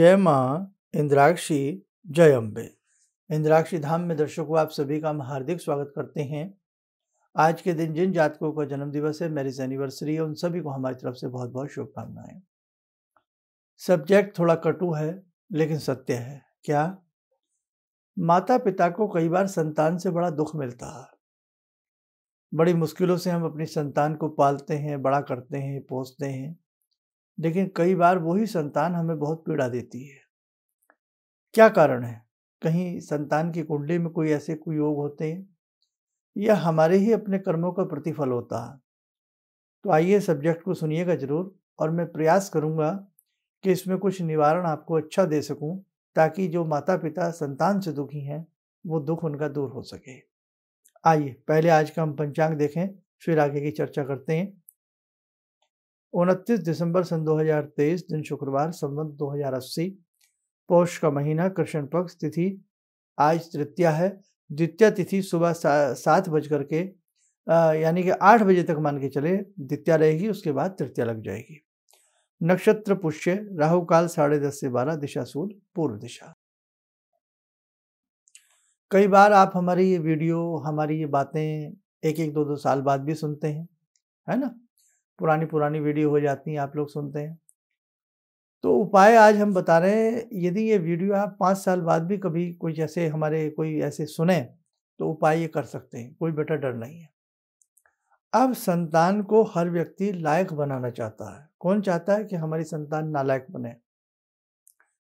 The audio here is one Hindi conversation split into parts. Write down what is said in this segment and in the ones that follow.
जय माँ इंद्राक्षी जय अम्बे इंद्राक्षी धाम में दर्शकों आप सभी का हम हार्दिक स्वागत करते हैं आज के दिन जिन जातकों का जन्मदिवस है मैरिज एनिवर्सरी है उन सभी को हमारी तरफ से बहुत बहुत शुभकामनाएं सब्जेक्ट थोड़ा कटु है लेकिन सत्य है क्या माता पिता को कई बार संतान से बड़ा दुख मिलता है बड़ी मुश्किलों से हम अपनी संतान को पालते हैं बड़ा करते हैं पोसते हैं लेकिन कई बार वही संतान हमें बहुत पीड़ा देती है क्या कारण है कहीं संतान की कुंडली में कोई ऐसे कोई योग होते हैं या हमारे ही अपने कर्मों का प्रतिफल होता है तो आइए सब्जेक्ट को सुनिएगा जरूर और मैं प्रयास करूँगा कि इसमें कुछ निवारण आपको अच्छा दे सकूँ ताकि जो माता पिता संतान से दुखी हैं वो दुख उनका दूर हो सके आइए पहले आज का हम पंचांग देखें फिर आगे की चर्चा करते हैं उनतीस दिसंबर सन 2023 दिन शुक्रवार हजार 2080 पौष का महीना कृष्ण पक्ष तिथि आज तृतीया है द्वितीय तिथि सुबह सा, सात बज करके यानी कि आठ बजे तक मान के चले द्वितीय रहेगी उसके बाद तृतीया लग जाएगी नक्षत्र पुष्य राहु काल साढ़े दस से बारह दिशा सूल पूर्व दिशा कई बार आप हमारी ये वीडियो हमारी ये बातें एक एक दो दो साल बाद भी सुनते हैं है ना पुरानी पुरानी वीडियो हो जाती हैं आप लोग सुनते हैं तो उपाय आज हम बता रहे हैं यदि ये वीडियो आप पाँच साल बाद भी कभी कोई जैसे हमारे कोई ऐसे सुने तो उपाय ये कर सकते हैं कोई बेटा डर नहीं है अब संतान को हर व्यक्ति लायक बनाना चाहता है कौन चाहता है कि हमारी संतान नालायक बने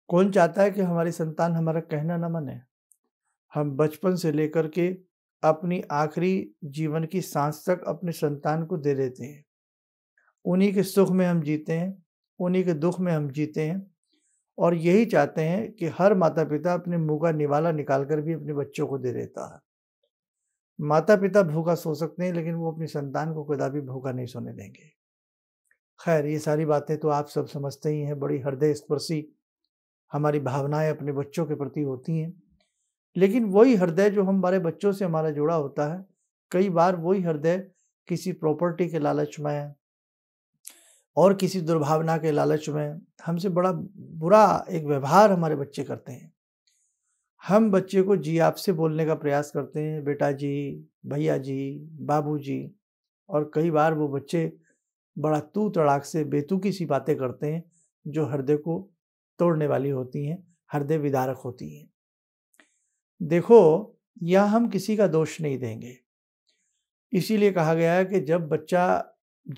कौन चाहता है कि हमारी संतान हमारा कहना ना माने हम बचपन से लेकर के अपनी आखिरी जीवन की सांस तक अपने संतान को दे देते हैं उन्हीं के सुख में हम जीते हैं उन्हीं के दुख में हम जीते हैं और यही चाहते हैं कि हर माता पिता अपने मुँह का निवाला निकाल कर भी अपने बच्चों को दे देता है माता पिता भूखा सो सकते हैं लेकिन वो अपनी संतान को कदापि भूखा नहीं सोने देंगे खैर ये सारी बातें तो आप सब समझते ही हैं बड़ी हृदय स्पर्शी हमारी भावनाएं अपने बच्चों के प्रति होती हैं लेकिन वही हृदय जो हमारे बच्चों से हमारा जुड़ा होता है कई बार वही हृदय किसी प्रॉपर्टी के लालच में और किसी दुर्भावना के लालच में हमसे बड़ा बुरा एक व्यवहार हमारे बच्चे करते हैं हम बच्चे को जी आपसे बोलने का प्रयास करते हैं बेटा जी भैया जी बाबू जी और कई बार वो बच्चे बड़ा तू तड़ाक से बेतुकी सी बातें करते हैं जो हृदय को तोड़ने वाली होती हैं हृदय विदारक होती हैं देखो यह हम किसी का दोष नहीं देंगे इसीलिए कहा गया है कि जब बच्चा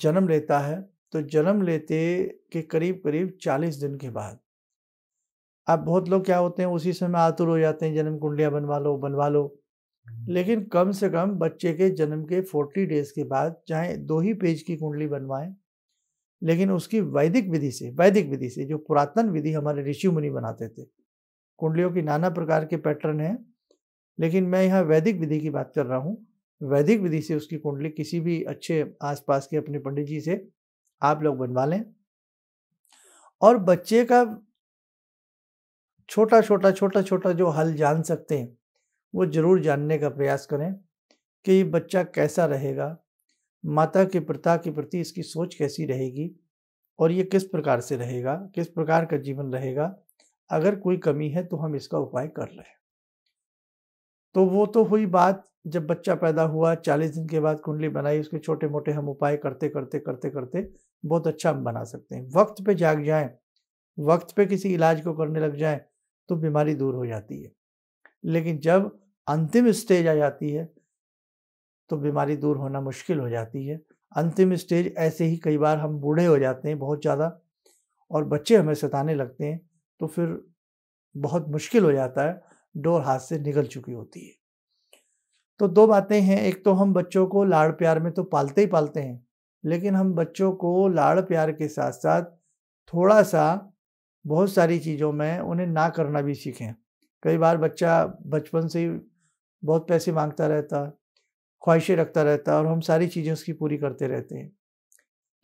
जन्म लेता है तो जन्म लेते के करीब करीब चालीस दिन के बाद अब बहुत लोग क्या होते हैं उसी समय आतुर हो जाते हैं जन्म कुंडलियाँ बनवा लो बनवा लो लेकिन कम से कम बच्चे के जन्म के फोर्टी डेज के बाद चाहे दो ही पेज की कुंडली बनवाएं लेकिन उसकी वैदिक विधि से वैदिक विधि से जो पुरातन विधि हमारे ऋषि मुनि बनाते थे कुंडलियों की नाना प्रकार के पैटर्न हैं लेकिन मैं यहाँ वैदिक विधि की बात कर रहा हूँ वैदिक विधि से उसकी कुंडली किसी भी अच्छे आसपास के अपने पंडित जी से आप लोग बनवा लें और बच्चे का छोटा छोटा छोटा छोटा जो हल जान सकते हैं वो ज़रूर जानने का प्रयास करें कि ये बच्चा कैसा रहेगा माता के प्रता के प्रति इसकी सोच कैसी रहेगी और ये किस प्रकार से रहेगा किस प्रकार का जीवन रहेगा अगर कोई कमी है तो हम इसका उपाय कर हैं तो वो तो हुई बात जब बच्चा पैदा हुआ चालीस दिन के बाद कुंडली बनाई उसके छोटे मोटे हम उपाय करते करते करते करते बहुत अच्छा हम बना सकते हैं वक्त पे जाग जाएं वक्त पे किसी इलाज को करने लग जाएं तो बीमारी दूर हो जाती है लेकिन जब अंतिम स्टेज आ जाती है तो बीमारी दूर होना मुश्किल हो जाती है अंतिम स्टेज ऐसे ही कई बार हम बूढ़े हो जाते हैं बहुत ज़्यादा और बच्चे हमें सताने लगते हैं तो फिर बहुत मुश्किल हो जाता है डोर हाथ से निकल चुकी होती है तो दो बातें हैं एक तो हम बच्चों को लाड़ प्यार में तो पालते ही पालते हैं लेकिन हम बच्चों को लाड़ प्यार के साथ साथ थोड़ा सा बहुत सारी चीज़ों में उन्हें ना करना भी सीखें कई बार बच्चा बचपन से ही बहुत पैसे मांगता रहता ख्वाहिशें रखता रहता और हम सारी चीज़ें उसकी पूरी करते रहते हैं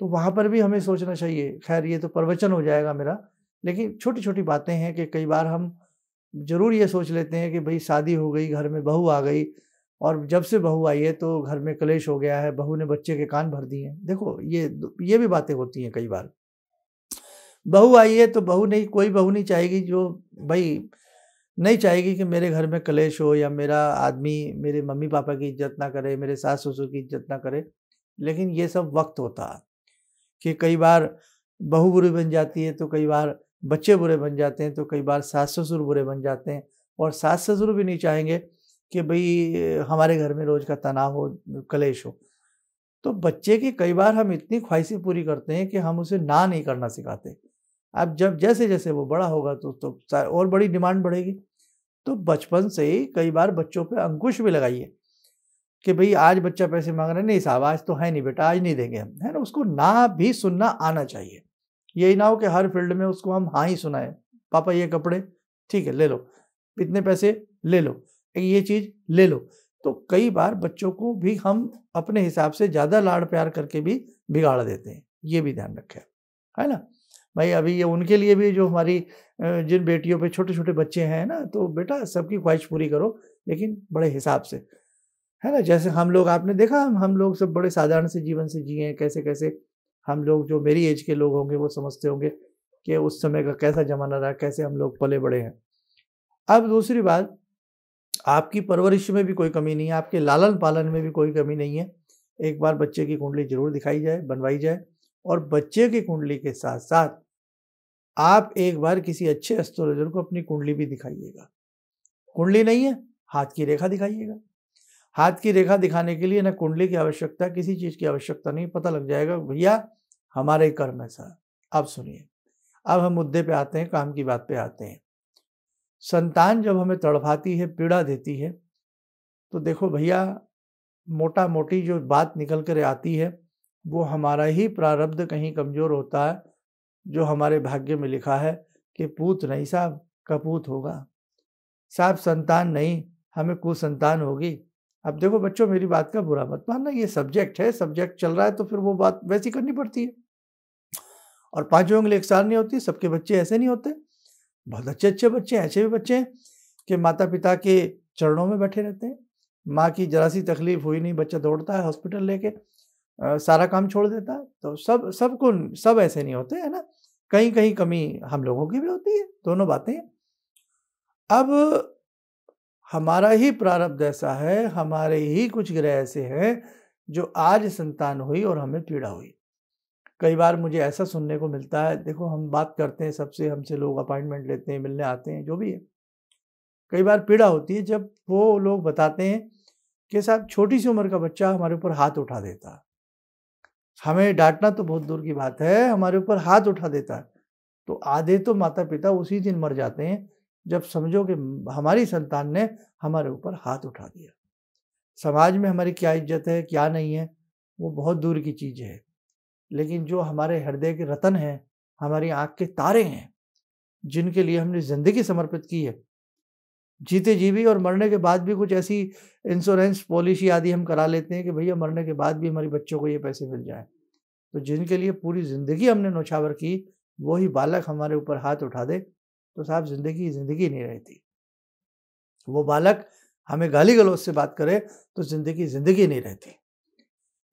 तो वहाँ पर भी हमें सोचना चाहिए खैर ये तो प्रवचन हो जाएगा मेरा लेकिन छोटी छोटी बातें हैं कि कई बार हम ज़रूर ये सोच लेते हैं कि भाई शादी हो गई घर में बहू आ गई और जब से बहू आई है तो घर में कलेश हो गया है बहू ने बच्चे के कान भर दिए देखो ये ये भी बातें होती हैं कई बार बहू आई है तो बहू नहीं कोई बहू नहीं चाहेगी जो भाई नहीं चाहेगी कि मेरे घर में कलेश हो या मेरा आदमी मेरे मम्मी पापा की इज्जत ना करे मेरे सास ससुर की इज्जत ना करे लेकिन ये सब वक्त होता है कि कई बार बहू बुरी बन जाती है तो कई बार बच्चे बुरे बन जाते हैं तो कई बार सास ससुर बुरे बन जाते हैं और सास ससुर भी नहीं चाहेंगे कि भाई हमारे घर में रोज का तनाव हो कलेश हो तो बच्चे की कई बार हम इतनी ख्वाहिशें पूरी करते हैं कि हम उसे ना नहीं करना सिखाते अब जब जैसे जैसे वो बड़ा होगा तो तो और बड़ी डिमांड बढ़ेगी तो बचपन से ही कई बार बच्चों पे अंकुश भी लगाइए कि भाई आज बच्चा पैसे मांग रहे नहीं साहब आज तो है नहीं बेटा आज नहीं देंगे हम है ना उसको ना भी सुनना आना चाहिए यही ना हो कि हर फील्ड में उसको हम हाँ ही सुनाए पापा ये कपड़े ठीक है ले लो इतने पैसे ले लो ये चीज़ ले लो तो कई बार बच्चों को भी हम अपने हिसाब से ज़्यादा लाड़ प्यार करके भी बिगाड़ देते हैं ये भी ध्यान रखें है ना भाई अभी ये उनके लिए भी जो हमारी जिन बेटियों पे छोटे छोटे बच्चे हैं ना तो बेटा सबकी ख्वाहिश पूरी करो लेकिन बड़े हिसाब से है ना जैसे हम लोग आपने देखा हम हम लोग सब बड़े साधारण से जीवन से जिए हैं कैसे कैसे हम लोग जो मेरी एज के लोग होंगे वो समझते होंगे कि उस समय का कैसा ज़माना रहा कैसे हम लोग पले बड़े हैं अब दूसरी बात आपकी परवरिश में भी कोई कमी नहीं है आपके लालन पालन में भी कोई कमी नहीं है एक बार बच्चे की कुंडली जरूर दिखाई जाए बनवाई जाए और बच्चे की कुंडली के साथ साथ आप एक बार किसी अच्छे एस्ट्रोलॉजर को अपनी कुंडली भी दिखाइएगा कुंडली नहीं है हाथ की रेखा दिखाइएगा हाथ की रेखा दिखाने के लिए ना कुंडली की आवश्यकता किसी चीज़ की आवश्यकता नहीं पता लग जाएगा भैया हमारे कर्म है सर सुनिए अब हम मुद्दे पे आते हैं काम की बात पे आते हैं संतान जब हमें तड़फाती है पीड़ा देती है तो देखो भैया मोटा मोटी जो बात निकल कर आती है वो हमारा ही प्रारब्ध कहीं कमज़ोर होता है जो हमारे भाग्य में लिखा है कि पूत नहीं साहब कपूत होगा साहब संतान नहीं हमें कुसंतान होगी अब देखो बच्चों मेरी बात का बुरा मत मानना ये सब्जेक्ट है सब्जेक्ट चल रहा है तो फिर वो बात वैसी करनी पड़ती है और पांचों उंगली एक साल नहीं होती सबके बच्चे ऐसे नहीं होते बहुत अच्छे अच्छे बच्चे ऐसे भी बच्चे हैं कि माता पिता के चरणों में बैठे रहते हैं माँ की जरा सी तकलीफ हुई नहीं बच्चा दौड़ता है हॉस्पिटल लेके सारा काम छोड़ देता है तो सब सबको सब ऐसे नहीं होते है ना कहीं कहीं कमी हम लोगों की भी होती है दोनों बातें अब हमारा ही प्रारब्ध ऐसा है हमारे ही कुछ ग्रह ऐसे हैं जो आज संतान हुई और हमें पीड़ा हुई कई बार मुझे ऐसा सुनने को मिलता है देखो हम बात करते हैं सबसे हमसे लोग अपॉइंटमेंट लेते हैं मिलने आते हैं जो भी है कई बार पीड़ा होती है जब वो लोग बताते हैं कि साहब छोटी सी उम्र का बच्चा हमारे ऊपर हाथ उठा देता है हमें डांटना तो बहुत दूर की बात है हमारे ऊपर हाथ उठा देता है तो आधे तो माता पिता उसी दिन मर जाते हैं जब समझो कि हमारी संतान ने हमारे ऊपर हाथ उठा दिया समाज में हमारी क्या इज्जत है क्या नहीं है वो बहुत दूर की चीज़ है लेकिन जो हमारे हृदय के रतन हैं हमारी आँख के तारे हैं जिनके लिए हमने ज़िंदगी समर्पित की है जीते जी भी और मरने के बाद भी कुछ ऐसी इंश्योरेंस पॉलिसी आदि हम करा लेते हैं कि भैया मरने के बाद भी हमारे बच्चों को ये पैसे मिल जाएं तो जिनके लिए पूरी ज़िंदगी हमने नौछावर की वही बालक हमारे ऊपर हाथ उठा दे तो साहब ज़िंदगी ज़िंदगी नहीं रहती वो बालक हमें गाली गलौज से बात करे तो ज़िंदगी ज़िंदगी नहीं रहती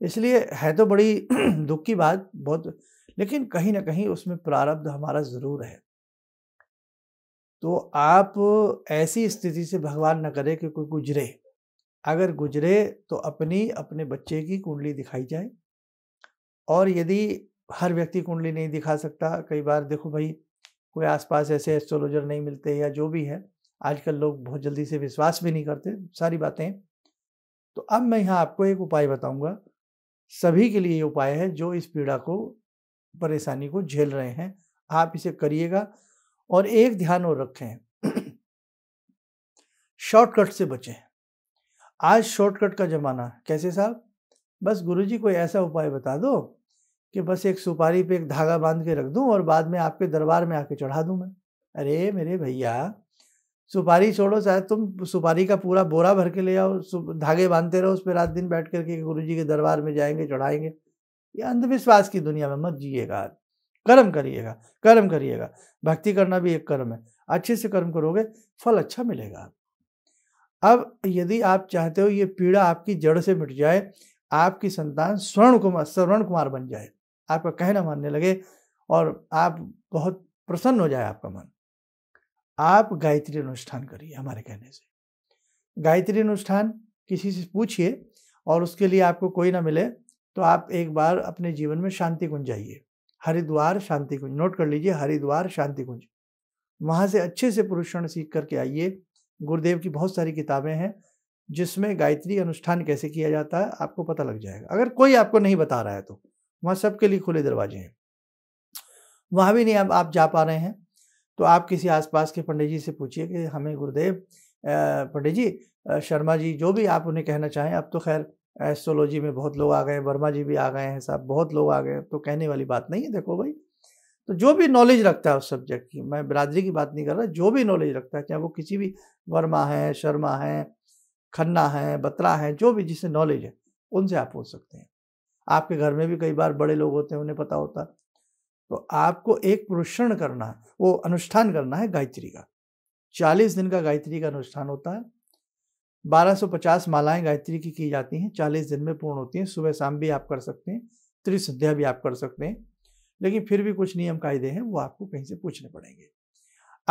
इसलिए है तो बड़ी दुख की बात बहुत लेकिन कहीं ना कहीं उसमें प्रारब्ध हमारा ज़रूर है तो आप ऐसी स्थिति से भगवान न करे कि कोई गुजरे अगर गुजरे तो अपनी अपने बच्चे की कुंडली दिखाई जाए और यदि हर व्यक्ति कुंडली नहीं दिखा सकता कई बार देखो भाई कोई आसपास ऐसे एस्ट्रोलॉजर नहीं मिलते या जो भी है आजकल लोग बहुत जल्दी से विश्वास भी नहीं करते सारी बातें तो अब मैं यहाँ आपको एक उपाय बताऊंगा सभी के लिए उपाय है जो इस पीड़ा को परेशानी को झेल रहे हैं आप इसे करिएगा और एक ध्यान और रखें शॉर्टकट से बचें आज शॉर्टकट का ज़माना कैसे साहब बस गुरुजी कोई ऐसा उपाय बता दो कि बस एक सुपारी पे एक धागा बांध के रख दूं और बाद में आपके दरबार में आके चढ़ा दूं मैं अरे मेरे भैया सुपारी छोड़ो चाहे तुम सुपारी का पूरा बोरा भर के ले आओ धागे बांधते रहो उस पर रात दिन बैठ करके गुरु जी के दरबार में जाएंगे चढ़ाएंगे ये अंधविश्वास की दुनिया में मत जिएगा कर्म करिएगा कर्म करिएगा भक्ति करना भी एक कर्म है अच्छे से कर्म करोगे फल अच्छा मिलेगा अब यदि आप चाहते हो ये पीड़ा आपकी जड़ से मिट जाए आपकी संतान स्वर्ण कुमार स्वर्ण कुमार बन जाए आपका कहना मानने लगे और आप बहुत प्रसन्न हो जाए आपका मन आप गायत्री अनुष्ठान करिए हमारे कहने से गायत्री अनुष्ठान किसी से पूछिए और उसके लिए आपको कोई ना मिले तो आप एक बार अपने जीवन में शांति कुंज जाइए हरिद्वार शांति कुंज नोट कर लीजिए हरिद्वार शांति कुंज वहाँ से अच्छे से पुरुषण सीख करके आइए गुरुदेव की बहुत सारी किताबें हैं जिसमें गायत्री अनुष्ठान कैसे किया जाता है आपको पता लग जाएगा अगर कोई आपको नहीं बता रहा है तो वहाँ सबके लिए खुले दरवाजे हैं वहाँ भी नहीं आप, आप जा पा रहे हैं तो आप किसी आसपास के पंडित जी से पूछिए कि हमें गुरुदेव पंडित जी शर्मा जी जो भी आप उन्हें कहना चाहें अब तो खैर एस्ट्रोलॉजी में बहुत लोग आ गए वर्मा जी भी आ गए हैं साहब बहुत लोग आ गए तो कहने वाली बात नहीं है देखो भाई तो जो भी नॉलेज रखता है उस सब्जेक्ट की मैं बिरादरी की बात नहीं कर रहा जो भी नॉलेज रखता है चाहे वो किसी भी वर्मा है शर्मा है खन्ना है बत्रा है जो भी जिसे नॉलेज है उनसे आप पूछ सकते हैं आपके घर में भी कई बार बड़े लोग होते हैं उन्हें पता होता तो आपको एक पुरुषण करना है वो अनुष्ठान करना है गायत्री का चालीस दिन का गायत्री का अनुष्ठान होता है बारह सौ पचास मालाएं गायत्री की की जाती हैं चालीस दिन में पूर्ण होती हैं सुबह शाम भी आप कर सकते हैं त्रिसंध्या भी आप कर सकते हैं लेकिन फिर भी कुछ नियम कायदे हैं वो आपको कहीं से पूछने पड़ेंगे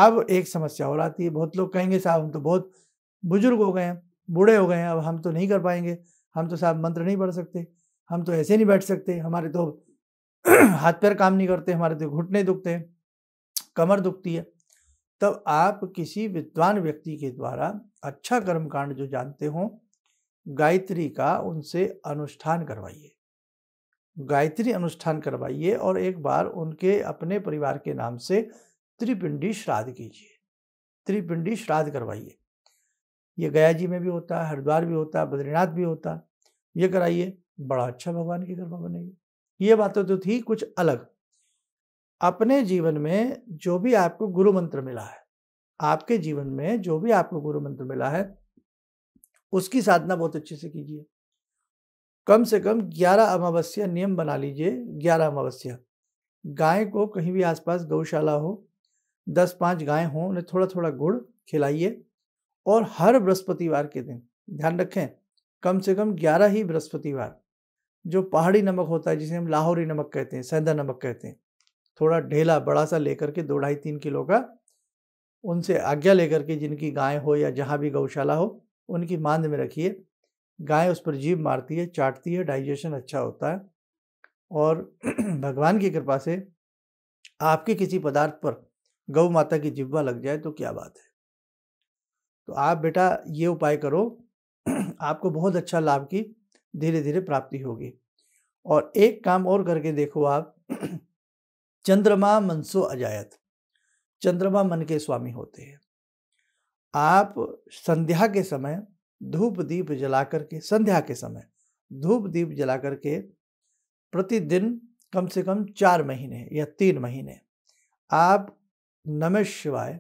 अब एक समस्या और आती है बहुत लोग कहेंगे साहब हम तो बहुत बुजुर्ग हो गए हैं बूढ़े हो गए हैं अब हम तो नहीं कर पाएंगे हम तो साहब मंत्र नहीं पढ़ सकते हम तो ऐसे नहीं बैठ सकते हमारे तो हाथ पैर काम नहीं करते हमारे तो घुटने दुखते हैं कमर दुखती है तब आप किसी विद्वान व्यक्ति के द्वारा अच्छा कर्म कांड जो जानते हो गायत्री का उनसे अनुष्ठान करवाइए गायत्री अनुष्ठान करवाइए और एक बार उनके अपने परिवार के नाम से त्रिपिंडी श्राद्ध कीजिए त्रिपिंडी श्राद्ध करवाइए ये गया जी में भी होता है हरिद्वार भी होता है बद्रीनाथ भी होता है ये कराइए बड़ा अच्छा भगवान की कृपा बनेगी ये बातें तो थी कुछ अलग अपने जीवन में जो भी आपको गुरु मंत्र मिला है आपके जीवन में जो भी आपको गुरु मंत्र मिला है उसकी साधना बहुत अच्छे से कीजिए कम से कम 11 अमावस्या नियम बना लीजिए 11 अमावस्या गाय को कहीं भी आसपास गौशाला हो दस पांच गाय हो उन्हें थोड़ा थोड़ा गुड़ खिलाइए और हर बृहस्पतिवार के दिन ध्यान रखें कम से कम ग्यारह ही बृहस्पतिवार जो पहाड़ी नमक होता है जिसे हम लाहौरी नमक कहते हैं सेंधा नमक कहते हैं थोड़ा ढेला बड़ा सा लेकर के दो ढाई तीन किलो का उनसे आज्ञा लेकर के जिनकी गाय हो या जहाँ भी गौशाला हो उनकी मांद में रखिए गाय उस पर जीव मारती है चाटती है डाइजेशन अच्छा होता है और भगवान की कृपा से आपके किसी पदार्थ पर गौ माता की जिब्वा लग जाए तो क्या बात है तो आप बेटा ये उपाय करो आपको बहुत अच्छा लाभ की धीरे धीरे प्राप्ति होगी और एक काम और करके देखो आप चंद्रमा मनसो अजायत चंद्रमा मन के स्वामी होते हैं आप संध्या के समय धूप दीप जला करके संध्या के समय धूप दीप जला करके प्रतिदिन कम से कम चार महीने या तीन महीने आप नमः शिवाय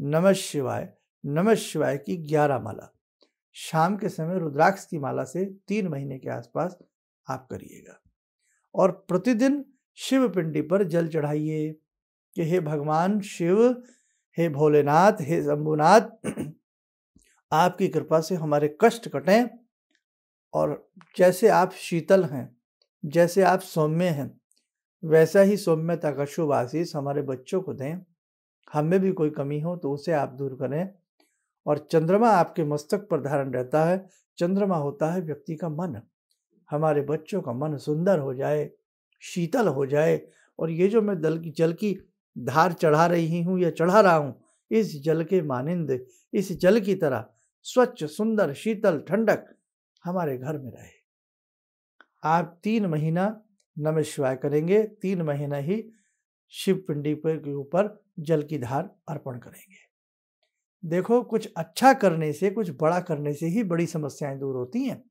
नमः शिवाय नमः शिवाय की ग्यारह माला शाम के समय रुद्राक्ष की माला से तीन महीने के आसपास आप करिएगा और प्रतिदिन शिव पिंडी पर जल चढ़ाइए कि हे भगवान शिव हे भोलेनाथ हे शंभुनाथ आपकी कृपा से हमारे कष्ट कटें और जैसे आप शीतल हैं जैसे आप सौम्य हैं वैसा ही सौम्यता का शुभ आशीष हमारे बच्चों को दें हम में भी कोई कमी हो तो उसे आप दूर करें और चंद्रमा आपके मस्तक पर धारण रहता है चंद्रमा होता है व्यक्ति का मन हमारे बच्चों का मन सुंदर हो जाए शीतल हो जाए और ये जो मैं दल की जल की धार चढ़ा रही हूँ या चढ़ा रहा हूँ इस जल के मानिंद इस जल की तरह स्वच्छ सुंदर शीतल ठंडक हमारे घर में रहे आप तीन महीना नम शिवाय करेंगे तीन महीना ही शिव पिंडी के ऊपर जल की धार अर्पण करेंगे देखो कुछ अच्छा करने से कुछ बड़ा करने से ही बड़ी समस्याएं दूर होती हैं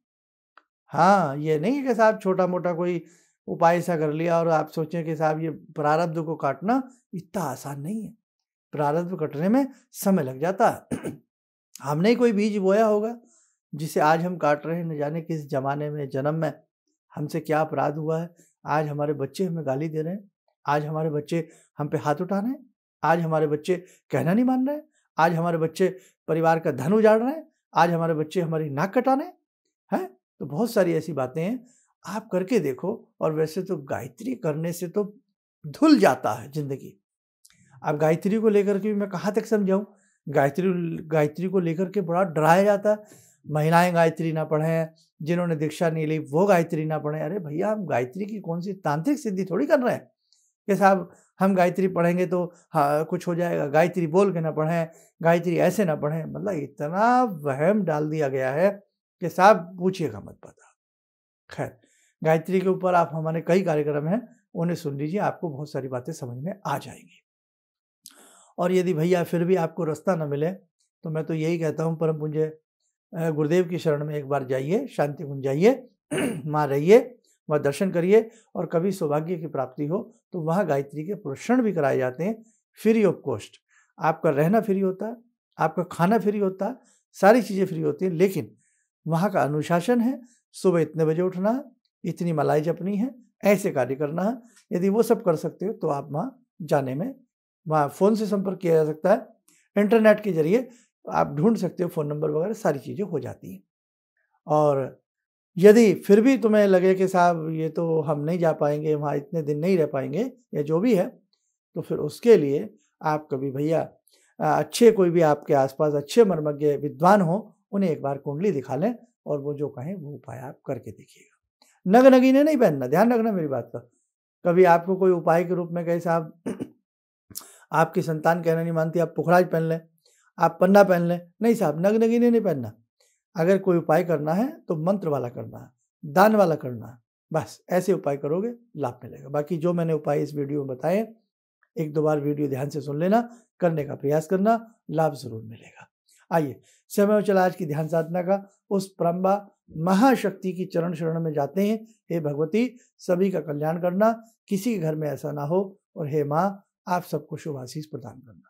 हाँ ये नहीं है कि साहब छोटा मोटा कोई उपाय सा कर लिया और आप सोचें कि साहब ये प्रारब्ध को काटना इतना आसान नहीं है प्रारब्ध कटने में समय लग जाता है हमने ही कोई बीज बोया होगा जिसे आज हम काट रहे हैं न जाने किस जमाने में जन्म में हमसे क्या अपराध हुआ है आज हमारे बच्चे हमें गाली दे रहे हैं आज हमारे बच्चे हम पे हाथ उठा रहे हैं आज हमारे बच्चे कहना नहीं मान रहे हैं आज हमारे बच्चे परिवार का धन उजाड़ रहे हैं आज हमारे बच्चे हमारी नाक कटा रहे हैं तो बहुत सारी ऐसी बातें हैं आप करके देखो और वैसे तो गायत्री करने से तो धुल जाता है जिंदगी आप गायत्री को लेकर के भी मैं कहाँ तक समझाऊँ गायत्री गायत्री को लेकर के बड़ा डराया जाता है महिलाएँ गायत्री ना पढ़ें जिन्होंने दीक्षा नहीं ली वो गायत्री ना पढ़ें अरे भैया हम गायत्री की कौन सी तांत्रिक सिद्धि थोड़ी कर रहे हैं कि साहब हम गायत्री पढ़ेंगे तो हाँ कुछ हो जाएगा गायत्री बोल के ना पढ़ें गायत्री ऐसे ना पढ़ें मतलब इतना वहम डाल दिया गया है कि साहब पूछिएगा मत पता खैर गायत्री के ऊपर आप हमारे कई कार्यक्रम हैं उन्हें सुन लीजिए आपको बहुत सारी बातें समझ में आ जाएंगी और यदि भैया फिर भी आपको रास्ता ना मिले तो मैं तो यही कहता हूँ परम पुंज गुरुदेव की शरण में एक बार जाइए शांति कुंज जाइए माँ रहिए वहाँ दर्शन करिए और कभी सौभाग्य की प्राप्ति हो तो वहाँ गायत्री के प्रोषण भी कराए जाते हैं फ्री ऑफ कॉस्ट आपका रहना फ्री होता है आपका खाना फ्री होता है सारी चीज़ें फ्री होती हैं लेकिन वहाँ का अनुशासन है सुबह इतने बजे उठना है इतनी मलाई जपनी है ऐसे कार्य करना है यदि वो सब कर सकते हो तो आप वहाँ जाने में वहाँ फ़ोन से संपर्क किया जा सकता है इंटरनेट के जरिए आप ढूंढ सकते हो फ़ोन नंबर वगैरह सारी चीज़ें हो जाती हैं और यदि फिर भी तुम्हें लगे कि साहब ये तो हम नहीं जा पाएंगे वहाँ इतने दिन नहीं रह पाएंगे या जो भी है तो फिर उसके लिए आप कभी भैया अच्छे कोई भी आपके आसपास अच्छे मर्मज्ञ विद्वान हो उन्हें एक बार कुंडली दिखा लें और वो जो कहें वो उपाय आप करके देखिएगा नग नगीने नहीं पहनना ध्यान रखना मेरी बात का कभी आपको कोई उपाय के रूप में कहे साहब आपकी संतान कहना नहीं मानती आप पुखराज पहन लें आप पन्ना पहन लें नहीं साहब नग नगीने नहीं पहनना अगर कोई उपाय करना है तो मंत्र वाला करना है दान वाला करना है बस ऐसे उपाय करोगे लाभ मिलेगा बाकी जो मैंने उपाय इस वीडियो में बताए एक दो बार वीडियो ध्यान से सुन लेना करने का प्रयास करना लाभ जरूर मिलेगा आइए समय चला आज की ध्यान साधना का उस परम्बा महाशक्ति की चरण शरण में जाते हैं हे भगवती सभी का कल्याण करना किसी के घर में ऐसा ना हो और हे माँ आप सबको शुभ आशीष प्रदान करना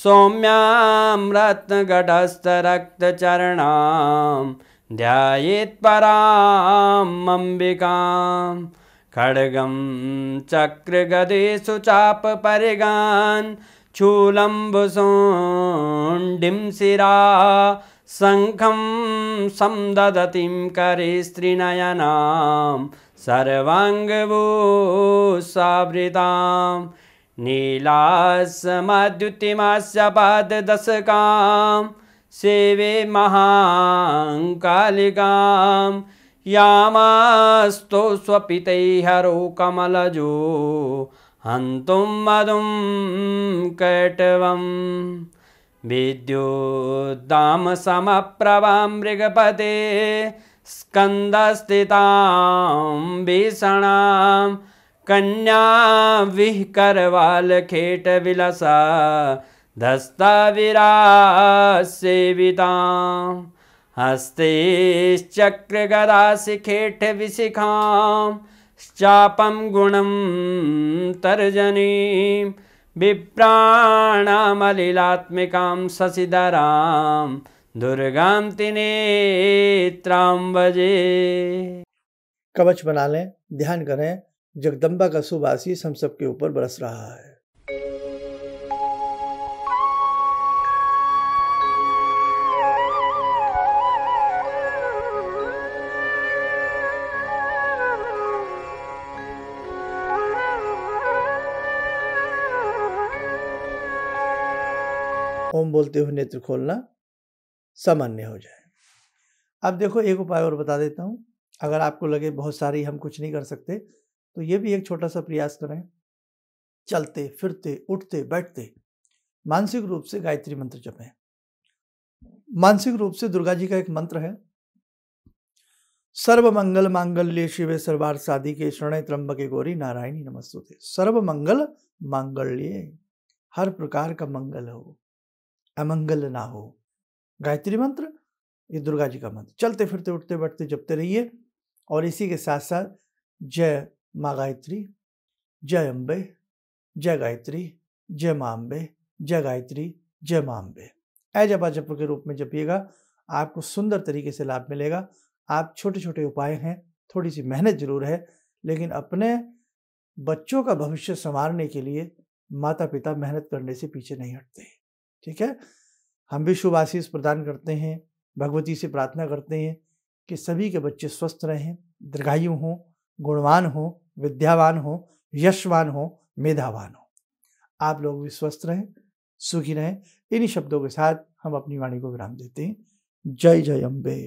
सौम्यां रत्नगढस्थरक्तचरणां पराम् अम्बिकां खड्गं चक्रगदेषु चापपरिगान् चूलम्बुसोण्डिं शिरा शङ्खं करे करिस्त्रिनयनां सर्वाङ्गभूसावृताम् सेवे महाङ्कालिकां यामास्तु स्वपितैहरो कमलजो हन्तुं मधुं विद्युदां विद्युदामसमप्रभा मृगपते स्कन्दस्थितां भीषणाम् कन्या विह करवाल खेट विलसा धस्ता विरा सेविता हस्ते चक्र गदा सिखेठ विशिखा चापम गुणम तर्जनी विप्राणामलिलात्मिकां शशिधरा दुर्गा तिनेत्रां कवच बना लें ध्यान करें जगदम्बा का शुभ आशीष हम सबके ऊपर बरस रहा है ओम बोलते हुए नेत्र खोलना सामान्य हो जाए अब देखो एक उपाय और बता देता हूँ अगर आपको लगे बहुत सारी हम कुछ नहीं कर सकते तो ये भी एक छोटा सा प्रयास करें चलते फिरते उठते बैठते मानसिक रूप से गायत्री मंत्र जपें मानसिक रूप से दुर्गा जी का एक मंत्र है सर्व मंगल मांगल्य शिवे सर्वार सादी के शरण त्रंबके गौरी नारायणी नमस्तुते सर्व मंगल मांगल्य हर प्रकार का मंगल हो अमंगल ना हो गायत्री मंत्र ये दुर्गा जी का मंत्र चलते फिरते उठते बैठते जपते रहिए और इसी के साथ साथ जय माँ गायत्री जय अम्बे जय गायत्री जय माँ अम्बे जय गायत्री जय माँ अम्बे जपा जप के रूप में जपिएगा आपको सुंदर तरीके से लाभ मिलेगा आप छोटे छोटे उपाय हैं थोड़ी सी मेहनत जरूर है लेकिन अपने बच्चों का भविष्य संवारने के लिए माता पिता मेहनत करने से पीछे नहीं हटते ठीक है हम भी शुभ आशीष प्रदान करते हैं भगवती से प्रार्थना करते हैं कि सभी के बच्चे स्वस्थ रहें दीर्घायु हों गुणवान हों विद्यावान हो यशवान हो मेधावान हो आप लोग भी स्वस्थ रहें सुखी रहें इन्हीं शब्दों के साथ हम अपनी वाणी को विराम देते हैं जय जय अम्बे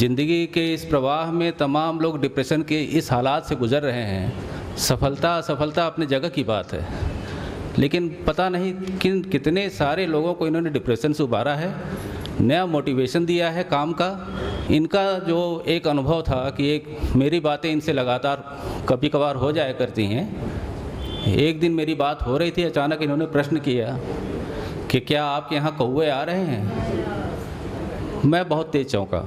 जिंदगी के इस प्रवाह में तमाम लोग डिप्रेशन के इस हालात से गुजर रहे हैं सफलता असफलता अपने जगह की बात है लेकिन पता नहीं किन कितने सारे लोगों को इन्होंने डिप्रेशन से उबारा है नया मोटिवेशन दिया है काम का इनका जो एक अनुभव था कि एक मेरी बातें इनसे लगातार कभी कभार हो जाया करती हैं एक दिन मेरी बात हो रही थी अचानक इन्होंने प्रश्न किया कि क्या आपके यहाँ कौए आ रहे हैं मैं बहुत तेज चौंका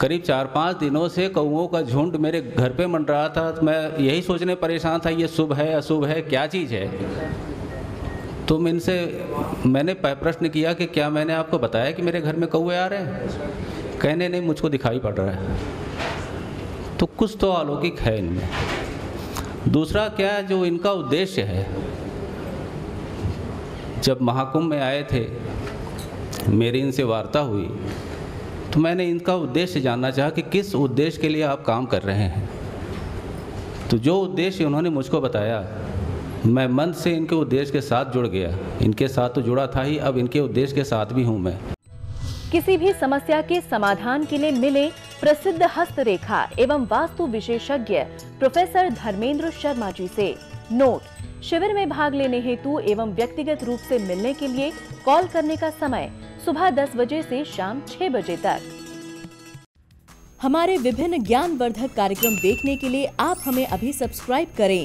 करीब चार पाँच दिनों से कौओं का झुंड मेरे घर पे रहा था तो मैं यही सोचने परेशान था ये शुभ है अशुभ है क्या चीज़ है तुम इनसे मैंने प्रश्न किया कि क्या मैंने आपको बताया कि मेरे घर में कौए आ रहे हैं कहने नहीं मुझको दिखाई पड़ रहा है तो कुछ तो अलौकिक है इनमें दूसरा क्या है जो इनका उद्देश्य है जब महाकुंभ में आए थे मेरी इनसे वार्ता हुई तो मैंने इनका उद्देश्य जानना चाहा कि किस उद्देश्य के लिए आप काम कर रहे हैं तो जो उद्देश्य उन्होंने मुझको बताया मैं मन से इनके उद्देश्य के साथ जुड़ गया इनके साथ तो जुड़ा था ही अब इनके उद्देश्य के साथ भी हूँ मैं किसी भी समस्या के समाधान के लिए मिले प्रसिद्ध हस्तरेखा एवं वास्तु विशेषज्ञ प्रोफेसर धर्मेंद्र शर्मा जी से नोट शिविर में भाग लेने हेतु एवं व्यक्तिगत रूप से मिलने के लिए कॉल करने का समय सुबह 10 बजे से शाम 6 बजे तक हमारे विभिन्न ज्ञान वर्धक कार्यक्रम देखने के लिए आप हमें अभी सब्सक्राइब करें